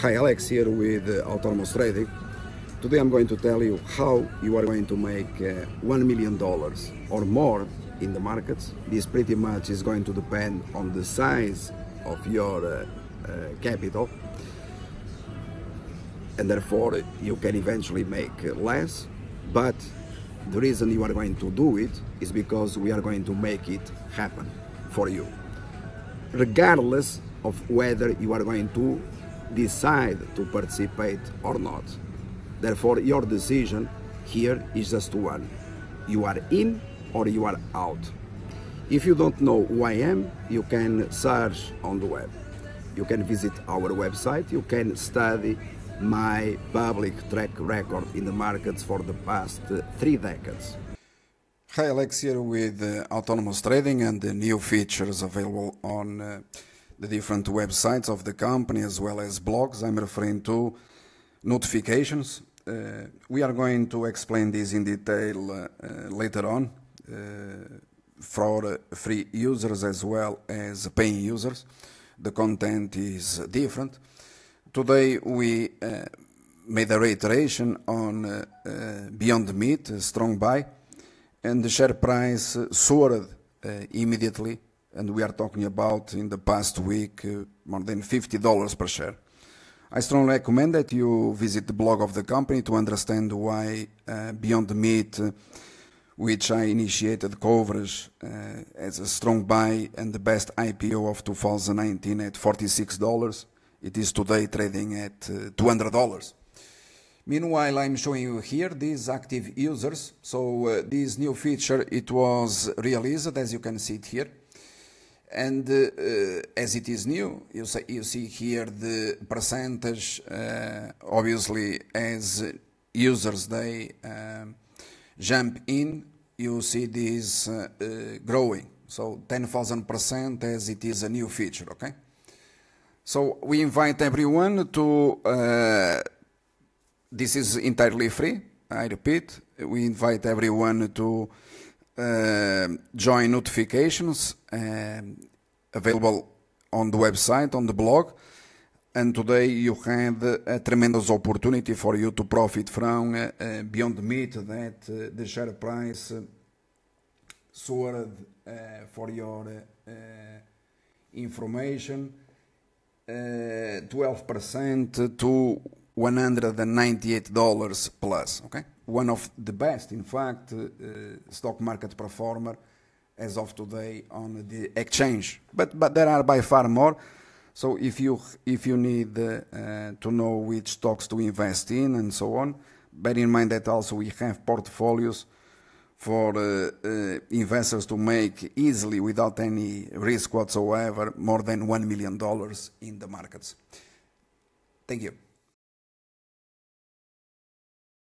Hi Alex here with uh, Autonomous Trading. Today I'm going to tell you how you are going to make uh, $1 million or more in the markets. This pretty much is going to depend on the size of your uh, capital and therefore you can eventually make less but the reason you are going to do it is because we are going to make it happen for you regardless of whether you are going to decide to participate or not. Therefore, your decision here is just one. You are in or you are out. If you don't know who I am, you can search on the web. You can visit our website, you can study my public track record in the markets for the past uh, three decades. Hi Alex here with uh, autonomous trading and the new features available on uh, the different websites of the company as well as blogs. I'm referring to notifications. Uh, we are going to explain this in detail uh, uh, later on uh, for free users as well as paying users. The content is different. Today we uh, made a reiteration on uh, Beyond Meat, Strong Buy, and the share price soared immediately and we are talking about in the past week uh, more than $50 per share. I strongly recommend that you visit the blog of the company to understand why uh, Beyond Meat, uh, which I initiated coverage uh, as a strong buy and the best IPO of 2019 at $46, it is today trading at uh, $200. Meanwhile, I'm showing you here these active users. So uh, this new feature, it was released as you can see it here. And uh, uh, as it is new, you, say, you see here the percentage, uh, obviously, as users they um, jump in, you see this growing. So 10,000% as it is a new feature, okay? So we invite everyone to, uh, this is entirely free, I repeat, we invite everyone to um, join notifications um, available on the website, on the blog. And today you had a tremendous opportunity for you to profit from uh, uh, Beyond Meat that uh, the share price soared for your information. 12% to $198 plus, okay? one of the best, in fact, uh, uh, stock market performer as of today on the exchange. But, but there are by far more. So if you if you need uh, to know which stocks to invest in and so on, bear in mind that also we have portfolios for uh, uh, investors to make easily without any risk whatsoever more than one million dollars in the markets. Thank you.